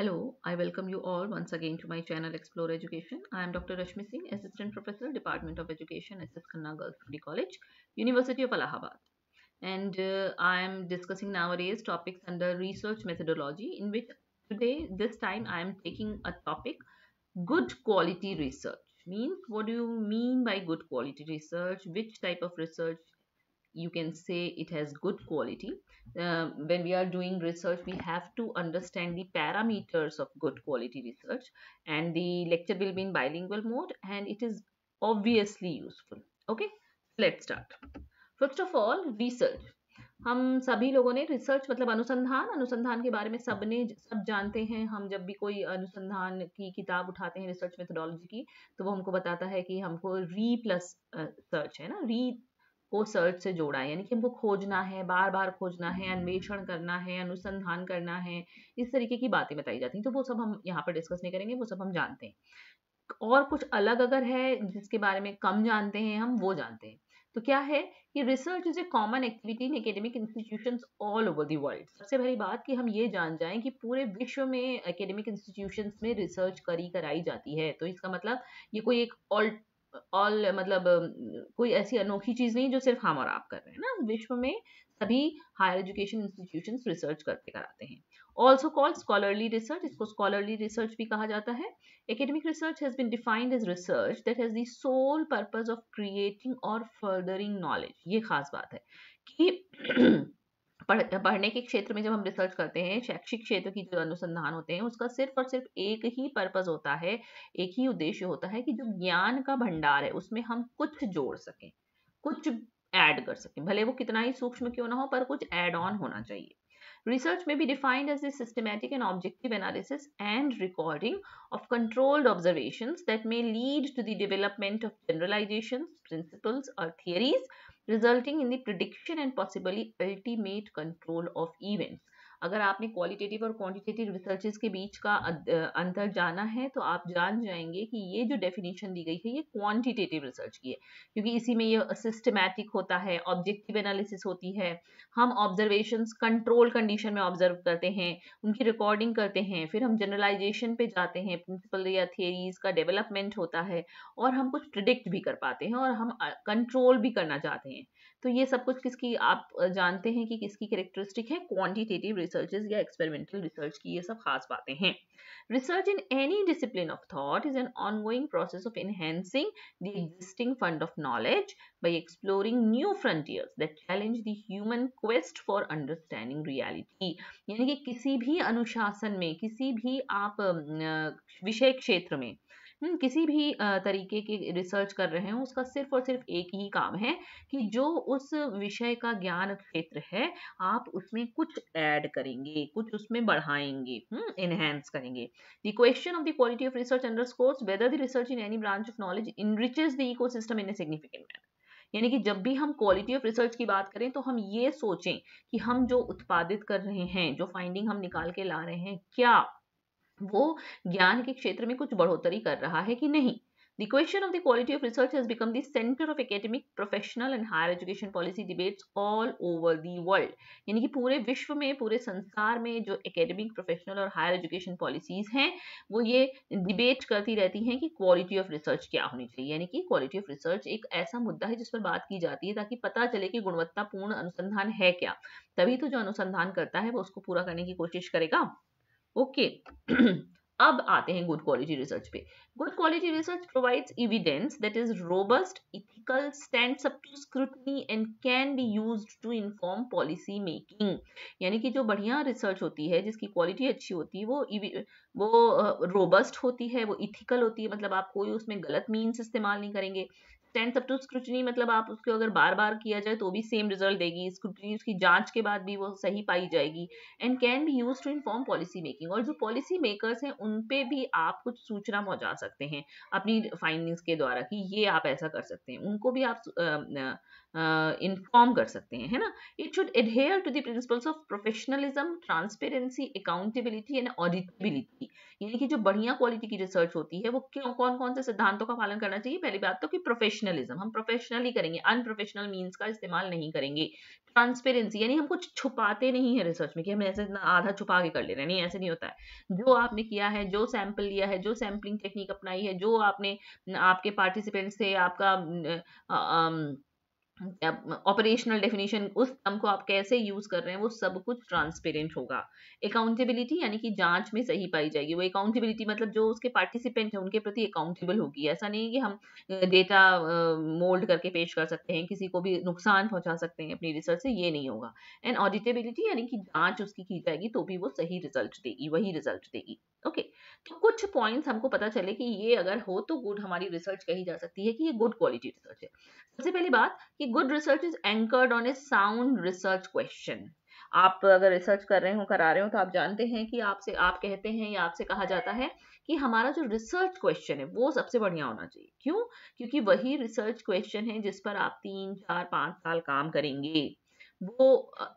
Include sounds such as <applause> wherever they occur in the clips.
Hello, I welcome you all once again to my channel Explore Education. I am Dr. Rashmi Singh, Assistant Professor, Department of Education, SF Khanna Girls Degree College, University of Allahabad. And uh, I am discussing nowadays topics under research methodology in which today, this time I am taking a topic, good quality research. Means, what do you mean by good quality research? Which type of research you can say it has good quality uh, when we are doing research we have to understand the parameters of good quality research and the lecture will be in bilingual mode and it is obviously useful okay let's start first of all research हम सभी लोगों ने research मतलब अनुसंधान अनुसंधान के बारे में सब ने सब जानते हैं हम जब भी कोई अनुसंधान की किताब उठाते हैं रिसर्च मेथोडोलॉजी की तो वो हमको बताता है कि हमको री प्लस सर्च है ना री को सर्च से जोड़ा है यानी कि हमको खोजना है बार बार खोजना है अन्वेषण करना है अनुसंधान करना है इस तरीके की बातें बताई जाती हैं तो वो सब हम यहाँ पर डिस्कस नहीं करेंगे वो सब हम जानते हैं और कुछ अलग अगर है जिसके बारे में कम जानते हैं हम वो जानते हैं तो क्या है कि research is a common activity in academic institution all over the world सबसे पहली बात कि हम ये जान जाएं कि पूरे विश्व में एकेडमिक इंस्टीट्यूशन में रिसर्च करी कराई जाती है तो इसका मतलब ये कोई एक ऑल मतलब कोई ऐसी अनोखी चीज़ नहीं जो सिर्फ हम और आप कर रहे हैं ना विश्व में सभी हायर एजुकेशन इंस्टीट्यूशन रिसर्च करते कराते हैं ऑल्सो कॉल्ड स्कॉलरली रिसर्च इसको स्कॉलरली रिसर्च भी कहा जाता है academic research has been defined as research that has the sole purpose of creating और फर्दरिंग नॉलेज ये खास बात है कि पढ़, पढ़ने के क्षेत्र में जब हम रिसर्च करते हैं शैक्षिक क्षेत्र की जो अनुसंधान होते हैं उसका सिर्फ और सिर्फ एक ही पर्पज होता है एक ही उद्देश्य होता है कि जो ज्ञान का भंडार है उसमें हम कुछ जोड़ सकें कुछ ऐड कर सकें भले वो कितना ही सूक्ष्म क्यों ना हो पर कुछ एड ऑन होना चाहिए रिसर्च में भी defined as a systematic and objective analysis and recording of controlled observation that may lead to the development of generalization principles और theories resulting in the prediction and possibly ultimate control of events. अगर आपने qualitative और quantitative research के बीच का अंतर जाना है तो आप जान जाएंगे कि ये जो डेफिनेशन दी गई है ये क्वान्टिटेटिव रिसर्च की है क्योंकि इसी में ये सिस्टमैटिक होता है ऑब्जेक्टिव एनालिसिस होती है हम ऑब्जर्वेशन कंट्रोल कंडीशन में ऑब्जर्व करते हैं उनकी रिकॉर्डिंग करते हैं फिर हम जनरलाइजेशन पे जाते हैं प्रिंसिपल या थियरीज का डेवलपमेंट होता है और हम कुछ प्रिडिक्ट भी कर पाते हैं और हम कंट्रोल भी करना चाहते हैं तो ये सब कुछ किसकी आप जानते हैं कि किसकी कैरेक्टरिस्टिक है क्वांटिटेटिव रिसर्च या एक्सपेरिमेंटल रिसर्च की ये सब खास बातें हैं research in any discipline of thought is an ongoing process of enhancing the existing fund of knowledge by exploring new frontiers that challenge the human quest for understanding reality यानी कि किसी भी अनुशासन में किसी भी आप विषय क्षेत्र में हम्म, किसी भी तरीके की रिसर्च कर रहे हैं उसका सिर्फ और सिर्फ एक ही काम है कि जो उस विषय का ज्ञान क्षेत्र है आप उसमें कुछ ऐड करेंगे कुछ उसमें बढ़ाएंगे इनहेंस हम्म, करेंगे the question of the quality of research underscores whether the research in any branch of knowledge enriches the ecosystem in a significant manner यानी कि जब भी हम क्वालिटी ऑफ रिसर्च की बात करें तो हम ये सोचें कि हम जो उत्पादित कर रहे हैं जो फाइंडिंग हम निकाल के ला रहे हैं क्या वो ज्ञान के क्षेत्र में कुछ बढ़ोतरी कर रहा है कि नहीं The question of the quality of research has become the center of academic, professional and higher education policy debates all over the world. यानी कि पूरे विश्व में पूरे संसार में जो academic, professional और higher education policies हैं वो ये debate करती रहती हैं कि quality of research क्या होनी चाहिए यानी कि quality of research एक ऐसा मुद्दा है जिस पर बात की जाती है ताकि पता चले कि गुणवत्तापूर्ण अनुसंधान है क्या तभी तो जो अनुसंधान करता है वो उसको पूरा करने की कोशिश करेगा ओके <clears throat> अब आते हैं गुड क्वालिटी रिसर्च पे good quality research provides evidence that is robust ethical stands up to scrutiny and can be used to inform policy making यानी कि जो बढ़िया रिसर्च होती है जिसकी क्वालिटी अच्छी होती है वो वो रोबस्ट होती है वो इथिकल होती है मतलब आप कोई उसमें गलत मीन्स इस्तेमाल नहीं करेंगे टेंथ अप टू स्क्रूटनी मतलब आप उसको अगर बार बार किया जाए तो भी सेम रिजल्ट देगी स्क्रूटनी उसकी जांच के बाद भी वो सही पाई जाएगी and can be use to inform policy making और जो पॉलिसी मेकर्स हैं उन पे भी आप कुछ सूचना पहुंचा सकते हैं अपनी फाइंडिंग्स के द्वारा कि ये आप ऐसा कर सकते हैं उनको भी आप इन्फॉर्म कर सकते हैं है ना it should adhere to the principles of professionalism transparency accountability and auditability यानी कि जो बढ़िया क्वालिटी की रिसर्च होती है वो क्यों कौन कौन से सिद्धांतों का पालन करना चाहिए पहली बात तो कि प्रोफेशनलिज्म हम प्रोफेशनली करेंगे अनप्रोफेशनल मीन्स का इस्तेमाल नहीं करेंगे ट्रांसपेरेंसी यानी हम कुछ छुपाते नहीं है रिसर्च में कि हम ऐसे आधा छुपा के कर ले रहे हैं नहीं ऐसे नहीं होता है जो आपने किया है जो सैंपल लिया है जो सैम्पलिंग टेक्निक अपनाई है जो आपने आपके पार्टिसिपेंट्स थे आपका आ, आ, आ, ऑपरेशनल डेफिनेशन उस टर्म को आप कैसे यूज कर रहे हैं वो सब कुछ ट्रांसपेरेंट होगा अकाउंटेबिलिटी यानी कि जांच में सही पाई जाएगी वो अकाउंटेबिलिटी मतलब जो उसके पार्टिसिपेंट हैं उनके प्रति अकाउंटेबल होगी ऐसा नहीं है कि हम डेटा मोल्ड करके पेश कर सकते हैं किसी को भी नुकसान पहुंचा सकते हैं अपनी रिसर्च से ये नहीं होगा एंड ऑडिटेबिलिटी यानी कि जाँच उसकी की जाएगी तो भी वो सही रिजल्ट देगी वही रिजल्ट देगी ओके okay. तो कुछ पॉइंट्स हमको पता चले कि ये अगर हो तो गुड हमारी रिसर्च कही जा सकती है कि ये गुड क्वालिटी रिसर्च है सबसे पहली बात कि good research is anchored on a sound research question आप अगर रिसर्च कर रहे हो करा रहे हो तो आप जानते हैं कि आपसे आप कहते हैं या आपसे कहा जाता है कि हमारा जो रिसर्च क्वेश्चन है वो सबसे बढ़िया होना चाहिए क्यों क्योंकि वही रिसर्च क्वेश्चन है जिस पर आप तीन चार पाँच साल काम करेंगे वो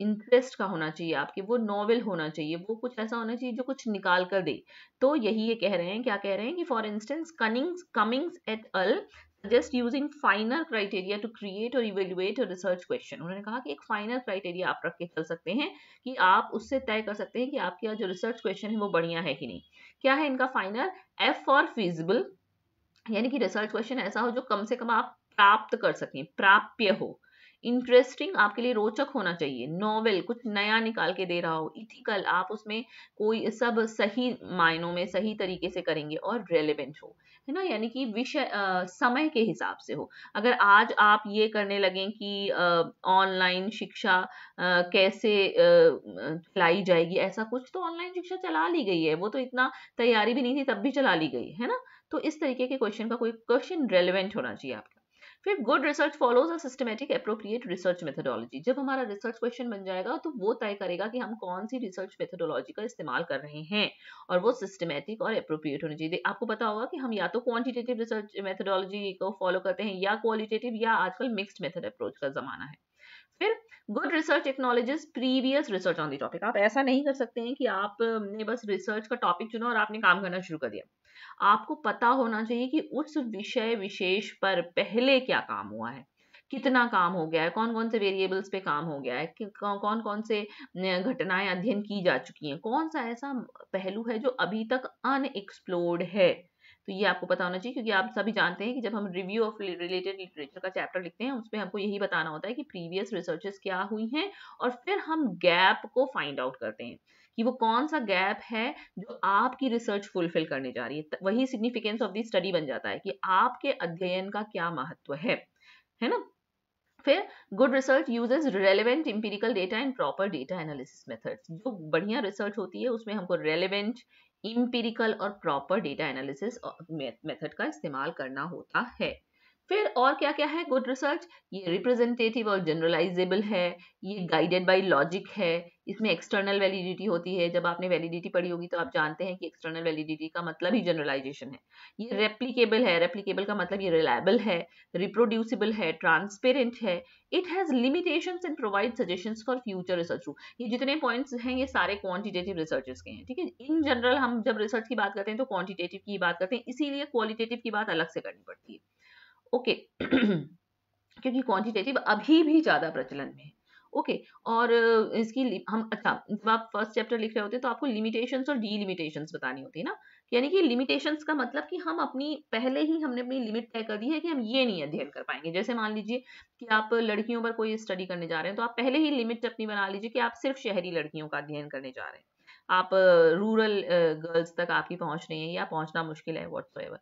इंटरेस्ट का होना चाहिए आपके वो नॉवेल होना चाहिए वो कुछ ऐसा होना चाहिए जो कुछ निकाल कर दे तो यही ये कह रहे हैं क्या कह रहे हैं कि for instance Cunnings Cummings et al just using final criteria to create और इवेल्युएट और रिसर्च क्वेश्चन उन्होंने कहा कि एक फाइनल क्राइटेरिया आप रख के चल सकते हैं कि आप उससे तय कर सकते हैं कि आपके जो रिसर्च क्वेश्चन है वो बढ़िया है कि नहीं क्या है इनका फाइनल एफ फॉर फिजिबल यानी कि रिसर्च क्वेश्चन ऐसा हो जो कम से कम आप प्राप्त कर सकें प्राप्य हो इंटरेस्टिंग आपके लिए रोचक होना चाहिए नॉवेल कुछ नया निकाल के दे रहा हो इथिकल आप उसमें कोई सब सही मायनों में सही तरीके से करेंगे और रेलिवेंट हो है ना यानी कि विषय समय के हिसाब से हो अगर आज आप ये करने लगें कि ऑनलाइन शिक्षा आ, कैसे चलाई जाएगी ऐसा कुछ तो ऑनलाइन शिक्षा चला ली गई है वो तो इतना तैयारी भी नहीं थी तब भी चला ली गई है ना तो इस तरीके के क्वेश्चन का कोई क्वेश्चन रेलिवेंट होना चाहिए आपका फिर good research follows a systematic appropriate research methodology जब हमारा रिसर्च क्वेश्चन बन जाएगा तो वो तय करेगा कि हम कौन सी रिसर्च मेथडोलॉजी का इस्तेमाल कर रहे हैं और वो सिस्टमेटिक और अप्रोप्रिएट होनी चाहिए आपको पता होगा कि हम या तो क्वान्टिटेटिव रिसर्च मेथडोलॉजी को फॉलो करते हैं या क्वालिटेटिव या आजकल मिक्सड मेथड अप्रोच का जमाना है फिर good research acknowledges previous research on the topic आप ऐसा नहीं कर सकते हैं कि आपने बस रिसर्च का टॉपिक चुना और आपने काम करना शुरू कर दिया आपको पता होना चाहिए कि उस विषय विशेष पर पहले क्या काम हुआ है कितना काम हो गया है कौन कौन से वेरिएबल्स पे काम हो गया है कौन कौन से घटनाएं अध्ययन की जा चुकी हैं कौन सा ऐसा पहलू है जो अभी तक अनएक्सप्लोर्ड है तो ये आपको पता होना चाहिए क्योंकि आप सभी जानते हैं कि जब हम रिव्यू ऑफ रिलेटेड लिटरेचर का चैप्टर लिखते हैं उसमें हमको यही बताना होता है कि प्रीवियस रिसर्चेस क्या हुई हैं और फिर हम गैप को फाइंड आउट करते हैं कि वो कौन सा गैप है जो आपकी रिसर्च फुलफिल करने जा रही है वही सिग्निफिकेंस ऑफ दी स्टडी बन जाता है कि आपके अध्ययन का क्या महत्व है है ना फिर good research uses relevant empirical data and proper data analysis methods जो बढ़िया रिसर्च होती है उसमें हमको रेलिवेंट इम्पेरिकल और प्रॉपर डेटा एनालिसिस मेथड का इस्तेमाल करना होता है फिर और क्या क्या है गुड रिसर्च ये रिप्रेजेंटेटिव और जनरलाइजेबल है ये गाइडेड बाय लॉजिक है इसमें एक्सटर्नल वैलिडिटी होती है जब आपने वैलिडिटी पढ़ी होगी तो आप जानते हैं कि एक्सटर्नल वैलिडिटी का मतलब ही जनरलाइजेशन है ये रेप्लीकेबल है रेप्लीकेबल का मतलब ये रिलायबल है रिप्रोड्यूसिबल है ट्रांसपेरेंट है it has limitation and provide suggestion for future research ये जितने पॉइंट्स हैं ये सारे क्वान्टिटेटिव रिसर्चेस के हैं ठीक है इन जनरल हम जब रिसर्च की बात करते हैं तो क्वान्टिटेटिव की बात करते हैं इसीलिए क्वालिटेटिव की बात अलग से करनी पड़ती है ओके okay. <clears throat> क्योंकि क्वान्टिटेटिव अभी भी ज़्यादा प्रचलन में है ओके और इसकी हम अच्छा जब आप फर्स्ट चैप्टर लिख रहे होते हैं तो आपको लिमिटेशंस और डीलिमिटेशंस बतानी होती है ना यानी कि लिमिटेशंस का मतलब कि हम अपनी पहले ही हमने अपनी लिमिट तय कर दी है कि हम ये नहीं अध्ययन कर पाएंगे जैसे मान लीजिए कि आप लड़कियों पर कोई स्टडी करने जा रहे हैं तो आप पहले ही लिमिट अपनी बना लीजिए कि आप सिर्फ शहरी लड़कियों का अध्ययन करने जा रहे हैं आप रूरल गर्ल्स तक आपकी पहुंच नहीं है या पहुंचना मुश्किल है वॉट्स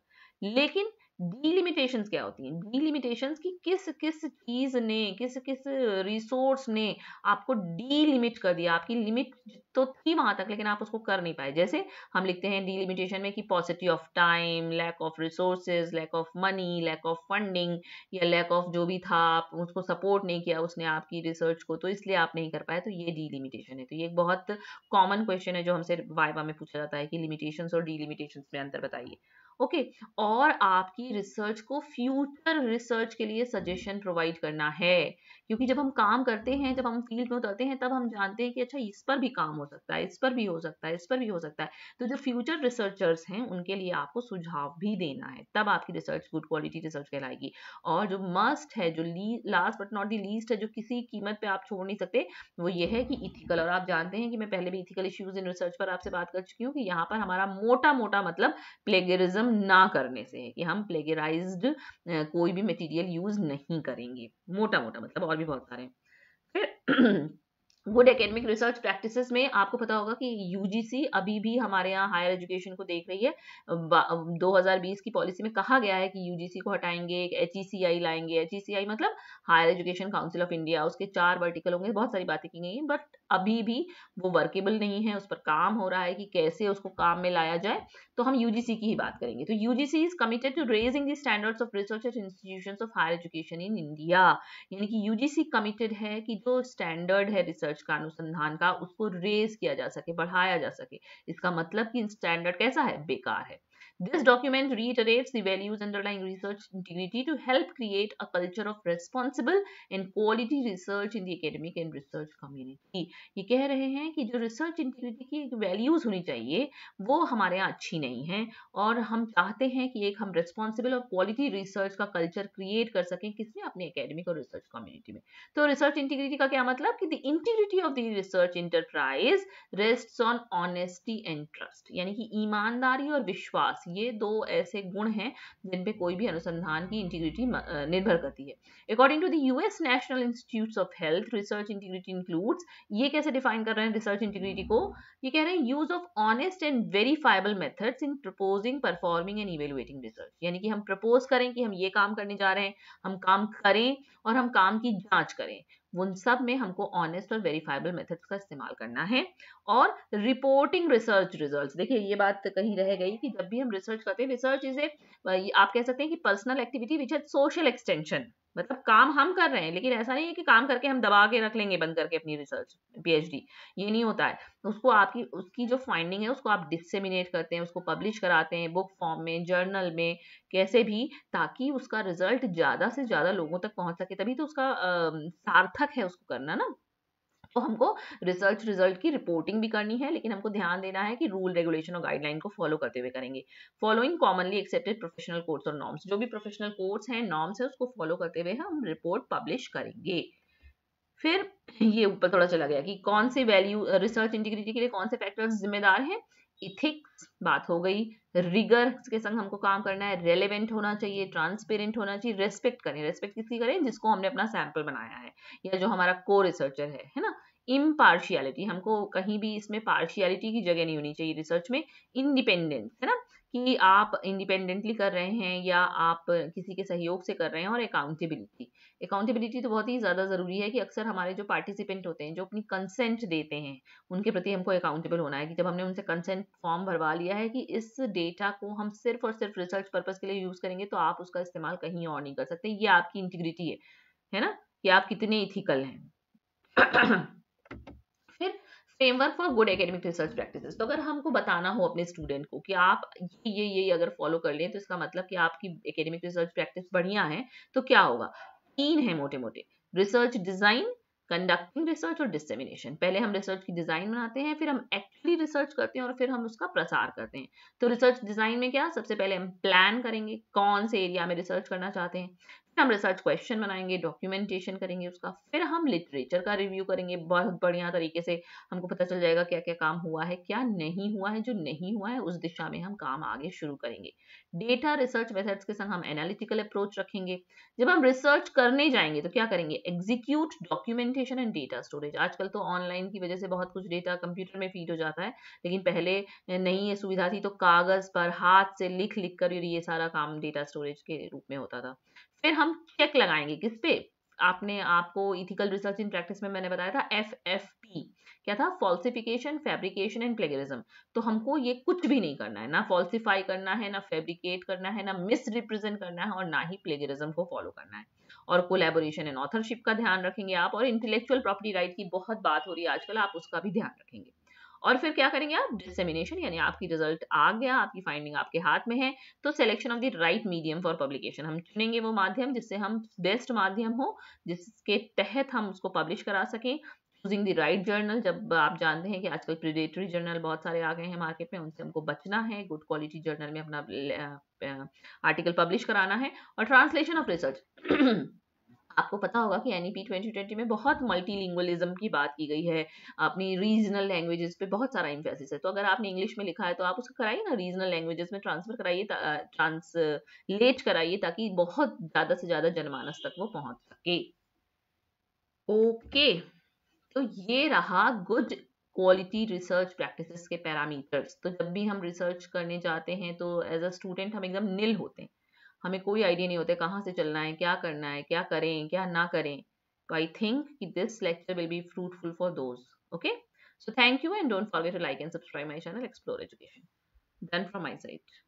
लेकिन डीलिमिटेशंस क्या होती हैं डीलिमिटेशंस की किस किस चीज ने किस किस रिसोर्स ने आपको डीलिमिट कर दिया आपकी लिमिट तो थी वहां तक लेकिन आप उसको कर नहीं पाए जैसे हम लिखते हैं डीलिमिटेशन में कि paucity of time lack of resources lack of money lack of funding या लैक ऑफ जो भी था आप उसको सपोर्ट नहीं किया उसने आपकी रिसर्च को तो इसलिए आप नहीं कर पाए तो ये डीलिमिटेशन है तो ये एक बहुत कॉमन क्वेश्चन है जो हमसे वाइवा में पूछा जाता है कि लिमिटेशन और डीलिमिटेशन में अंतर बताइए ओके और आपकी रिसर्च को फ्यूचर रिसर्च के लिए सजेशन प्रोवाइड करना है क्योंकि जब हम काम करते हैं जब हम फील्ड में उतरते हैं तब हम जानते हैं कि अच्छा इस पर भी काम हो सकता है इस पर भी हो सकता है इस पर भी हो सकता है तो जो फ्यूचर रिसर्चर्स हैं उनके लिए आपको सुझाव भी देना है तब आपकी रिसर्च गुड क्वालिटी रिसर्च कहलाएगी और जो मस्ट है जो last but not the least है जो किसी कीमत पर आप छोड़ नहीं सकते वो ये है कि इथिकल और आप जानते हैं कि मैं पहले भी इथिकल इश्यूज इन रिसर्च पर आपसे बात कर चुकी हूँ कि यहाँ पर हमारा मोटा मोटा मतलब प्लेगरिज्म ना करने से है कि हम प्लेगराइज कोई भी मटीरियल यूज नहीं करेंगे मोटा मोटा मतलब और भी बहुत सारे हैं फिर गुड एकेडमिक रिसर्च प्रैक्टिसेस में आपको पता होगा कि यूजीसी अभी भी हमारे यहाँ हायर एजुकेशन को देख रही है 2020 की पॉलिसी में कहा गया है कि यूजीसी को हटाएंगे एच e लाएंगे एच e मतलब higher education council of India उसके चार वर्टिकल होंगे बहुत सारी बातें की गई हैं बट अभी भी वो वर्केबल नहीं है उस पर काम हो रहा है कि कैसे उसको काम में लाया जाए तो हम यूजीसी की ही बात करेंगे तो UGC is committed to raising the standards of research at institution of higher education in India यानी कि यूजीसी कमिटेड है कि जो स्टैंडर्ड है रिसर्च रिसर्च का अनुसंधान का उसको रेज किया जा सके बढ़ाया जा सके इसका मतलब कि स्टैंडर्ड कैसा है बेकार है This document reiterates the values underlying research integrity to help create a culture of responsible and quality research in the academic and research community. ये कह रहे हैं कि जो research integrity की एक values होनी चाहिए वो हमारे यहाँ अच्छी नहीं है और हम चाहते हैं कि एक हम responsible और quality research का culture create कर सकें किसमें अपने academic और research community में तो research integrity का क्या मतलब कि the integrity of the research enterprise rests on honesty and trust यानी कि ईमानदारी और विश्वास ये दो ऐसे गुण हैं जिन पे कोई भी अनुसंधान की इंटीग्रिटी निर्भर करती है according to the US national institute of health research integrity includes ये कैसे डिफाइन कर रहे हैं रिसर्च इंटीग्रिटी को ये कह रहे हैं use of honest and verifiable methods in proposing performing and evaluating research यानी कि हम प्रपोज करें कि हम ये काम करने जा रहे हैं हम काम करें और हम काम की जांच करें उन सब में हमको ऑनेस्ट और वेरीफाइबल मेथड्स का इस्तेमाल करना है और रिपोर्टिंग रिसर्च रिजल्ट्स देखिए ये बात कहीं रह गई कि जब भी हम रिसर्च करते हैं रिसर्च इज ए आप कह सकते हैं कि personal activity which has social extension मतलब काम हम कर रहे हैं लेकिन ऐसा नहीं है कि काम करके हम दबा के रख लेंगे बंद करके अपनी रिसर्च पीएचडी ये नहीं होता है उसको आपकी उसकी जो फाइंडिंग है उसको आप डिसमिनेट करते हैं उसको पब्लिश कराते हैं बुक फॉर्म में जर्नल में कैसे भी ताकि उसका रिजल्ट ज़्यादा से ज़्यादा लोगों तक पहुंच सके तभी तो उसका आ, सार्थक है उसको करना ना तो हमको रिसर्च रिजल्ट की रिपोर्टिंग भी करनी है लेकिन हमको ध्यान देना है कि रूल रेगुलेशन और गाइडलाइन को फॉलो करते हुए करेंगे following commonly accepted professional course और नॉर्म्स जो भी प्रोफेशनल कोर्स हैं नॉर्म्स हैं उसको फॉलो करते हुए हम रिपोर्ट पब्लिश करेंगे फिर ये ऊपर थोड़ा चला गया कि कौन से वैल्यू रिसर्च इंटीग्रिटी के लिए कौन से फैक्टर्स जिम्मेदार हैं इथिक्स बात हो गई रिगर के संग हमको काम करना है रेलेवेंट होना चाहिए ट्रांसपेरेंट होना चाहिए रेस्पेक्ट करें रेस्पेक्ट किसकी करें जिसको हमने अपना सैंपल बनाया है या जो हमारा को रिसर्चर है है ना इम्पार्शियलिटी हमको कहीं भी इसमें पार्शियलिटी की जगह नहीं होनी चाहिए रिसर्च में इंडिपेंडेंस है ना कि आप इंडिपेंडेंटली कर रहे हैं या आप किसी के सहयोग से कर रहे हैं और अकाउंटेबिलिटी अकाउंटेबिलिटी तो बहुत ही ज़्यादा ज़रूरी है कि अक्सर हमारे जो पार्टिसिपेंट होते हैं जो अपनी कंसेंट देते हैं उनके प्रति हमको अकाउंटेबल होना है कि जब हमने उनसे कंसेंट फॉर्म भरवा लिया है कि इस डेटा को हम सिर्फ और सिर्फ रिसर्च पर्पज़ के लिए यूज़ करेंगे तो आप उसका इस्तेमाल कहीं और नहीं कर सकते ये आपकी इंटीग्रिटी है है ना कि आप कितने इथिकल हैं <clears throat> framework for good academic research practices तो अगर हमको बताना हो अपने स्टूडेंट को कि आप ये ये ये अगर फॉलो कर लें तो इसका मतलब कि आपकी एकेडमिक रिसर्च प्रैक्टिस बढ़िया है तो क्या होगा तीन है मोटे मोटे रिसर्च डिजाइन कंडक्टिंग रिसर्च और डिसेमिनेशन पहले हम रिसर्च की डिजाइन बनाते हैं फिर हम एक्चुअली रिसर्च करते हैं और फिर हम उसका प्रसार करते हैं तो रिसर्च डिजाइन में क्या सबसे पहले हम प्लान करेंगे कौन से एरिया में रिसर्च करना चाहते हैं हम रिसर्च क्वेश्चन बनाएंगे डॉक्यूमेंटेशन करेंगे उसका फिर हम लिटरेचर का रिव्यू करेंगे बहुत बढ़िया तरीके से हमको पता चल जाएगा क्या क्या काम हुआ है क्या नहीं हुआ है जो नहीं हुआ है उस दिशा में हम काम आगे शुरू करेंगे डेटा रिसर्च मेथड्स के संग हम एनालिटिकल अप्रोच रखेंगे जब हम रिसर्च करने जाएंगे तो क्या करेंगे execute documentation and data storage आजकल तो ऑनलाइन की वजह से बहुत कुछ डेटा कंप्यूटर में फीड हो जाता है लेकिन पहले नहीं ये सुविधा थी तो कागज पर हाथ से लिख लिख कर ये सारा काम डेटा स्टोरेज के रूप में होता था फिर हम चेक लगाएंगे किस पे आपने आपको इथिकल रिसर्च इन प्रैक्टिस में मैंने बताया था एफ एफ पी क्या था फॉल्सिफिकेशन फैब्रिकेशन एंड प्लेगरिज्म तो हमको ये कुछ भी नहीं करना है ना फॉल्सिफाई करना है ना फेब्रिकेट करना है ना मिस रिप्रेजेंट करना है और ना ही प्लेगरिज्म को फॉलो करना है और कोलेबोरेशन एंड ऑथरशिप का ध्यान रखेंगे आप और इंटेलेक्चुअल प्रॉपर्टी राइट की बहुत बात हो रही है आजकल आप उसका भी ध्यान रखेंगे और फिर क्या करेंगे आप डिसेमिनेशन यानी आपकी रिजल्ट आ गया आपकी फाइंडिंग आपके हाथ में है तो selection of the right medium for publication हम चुनेंगे वो माध्यम जिससे हम बेस्ट माध्यम हो जिसके तहत हम उसको पब्लिश करा सकें चूजिंग द राइट जर्नल जब आप जानते हैं कि आजकल प्रिडेटरी जर्नल बहुत सारे आ गए हैं मार्केट में उनसे हमको बचना है गुड क्वालिटी जर्नल में अपना आर्टिकल पब्लिश कराना है और ट्रांसलेशन ऑफ रिसर्च आपको पता होगा कि N E P twenty twenty में बहुत मल्टीलिंगुअलिज्म की बात की गई है अपनी रीजनल लैंग्वेजेस पे बहुत सारा इम्फेसिस है तो अगर आपने इंग्लिश में लिखा है तो आप उसको कराइए ना रीजनल लैंग्वेजेस में ट्रांसफर कराइए ट्रांसलेट कराइए ताकि बहुत ज़्यादा से ज़्यादा जनमानस तक वो पहुंच सके ओके okay. तो ये रहा गुड क्वालिटी रिसर्च प्रैक्टिसेस के पैरामीटर्स तो जब भी हम रिसर्च करने जाते हैं तो एज अ स्टूडेंट हम एकदम नील होते हैं हमें कोई आइडिया नहीं होता कहाँ से चलना है क्या करना है क्या करें क्या ना करें तो आई थिंक कि this lecture will be fruitful for those okay so thank you and don't forget to like and subscribe my channel explore education done from my side